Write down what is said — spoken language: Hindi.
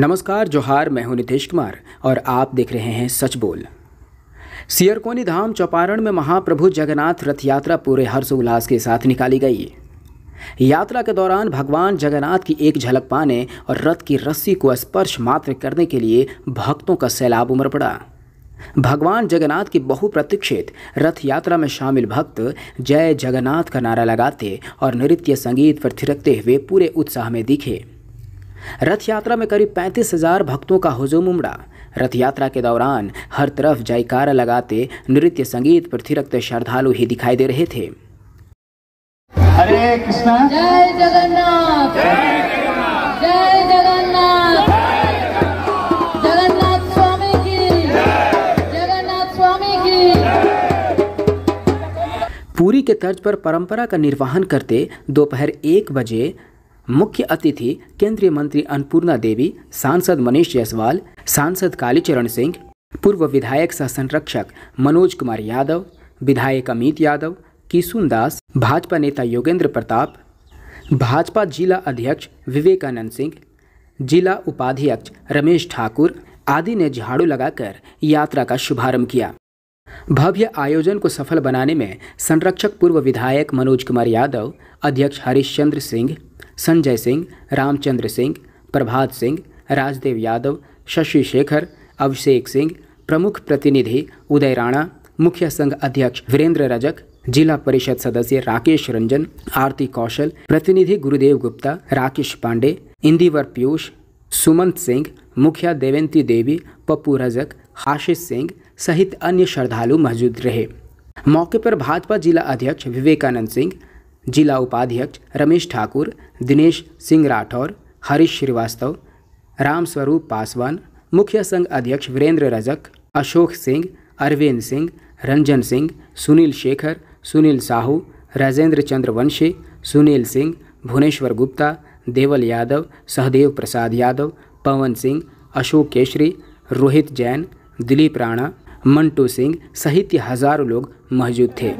नमस्कार जोहार मैं हूं नितेश कुमार और आप देख रहे हैं सच बोल सियरकोनी धाम चौपारण में महाप्रभु जगन्नाथ रथ यात्रा पूरे हर्षोल्लास के साथ निकाली गई यात्रा के दौरान भगवान जगन्नाथ की एक झलक पाने और रथ की रस्सी को स्पर्श मात्र करने के लिए भक्तों का सैलाब उमड़ पड़ा भगवान जगन्नाथ की बहुप्रतीक्षित रथ यात्रा में शामिल भक्त जय जगन्नाथ का नारा लगाते और नृत्य संगीत पर थिरकते हुए पूरे उत्साह में दिखे रथ यात्रा में करीब पैंतीस हजार भक्तों का हुजूम उमड़ा रथ यात्रा के दौरान हर तरफ जयकारा लगाते नृत्य संगीत पर थिरकते श्रद्धालु ही दिखाई दे रहे थे हरे कृष्णा जय जगन्नाथ जय जगन्नाथ जगन्नाथ स्वामी की जगन्नाथ स्वामी की पूरी के तर्ज पर परंपरा का निर्वहन करते दोपहर एक बजे मुख्य अतिथि केंद्रीय मंत्री अन्नपूर्णा देवी सांसद मनीष जायसवाल सांसद कालीचरण सिंह पूर्व विधायक सह संरक्षक मनोज कुमार यादव विधायक अमित यादव किशुन दास भाजपा नेता योगेंद्र प्रताप भाजपा जिला अध्यक्ष विवेकानंद सिंह जिला उपाध्यक्ष रमेश ठाकुर आदि ने झाड़ू लगाकर यात्रा का शुभारंभ किया भव्य आयोजन को सफल बनाने में संरक्षक पूर्व विधायक मनोज कुमार यादव अध्यक्ष हरीश चंद्र सिंह संजय सिंह रामचंद्र सिंह प्रभात सिंह राजदेव यादव शशि शेखर अभिषेक सिंह प्रमुख प्रतिनिधि उदय राणा मुख्य संघ अध्यक्ष वीरेंद्र रजक जिला परिषद सदस्य राकेश रंजन आरती कौशल प्रतिनिधि गुरुदेव गुप्ता राकेश पांडे इंदिवर पीयूष सुमंत सिंह मुखिया देवेंती देवी पप्पू रजक आशीष सिंह सहित अन्य श्रद्धालु मौजूद रहे मौके पर भाजपा जिला अध्यक्ष विवेकानंद सिंह जिला उपाध्यक्ष रमेश ठाकुर दिनेश सिंह राठौर हरीश श्रीवास्तव रामस्वरूप पासवान मुख्य संघ अध्यक्ष वीरेंद्र रजक अशोक सिंह अरविंद सिंह रंजन सिंह सुनील शेखर सुनील साहू राजेंद्र चंद्रवंशी सुनील सिंह भुवनेश्वर गुप्ता देवल यादव सहदेव प्रसाद यादव पवन सिंह अशोक केशरी रोहित जैन दिलीप राणा मंटू सिंह सहित हजारों लोग मौजूद थे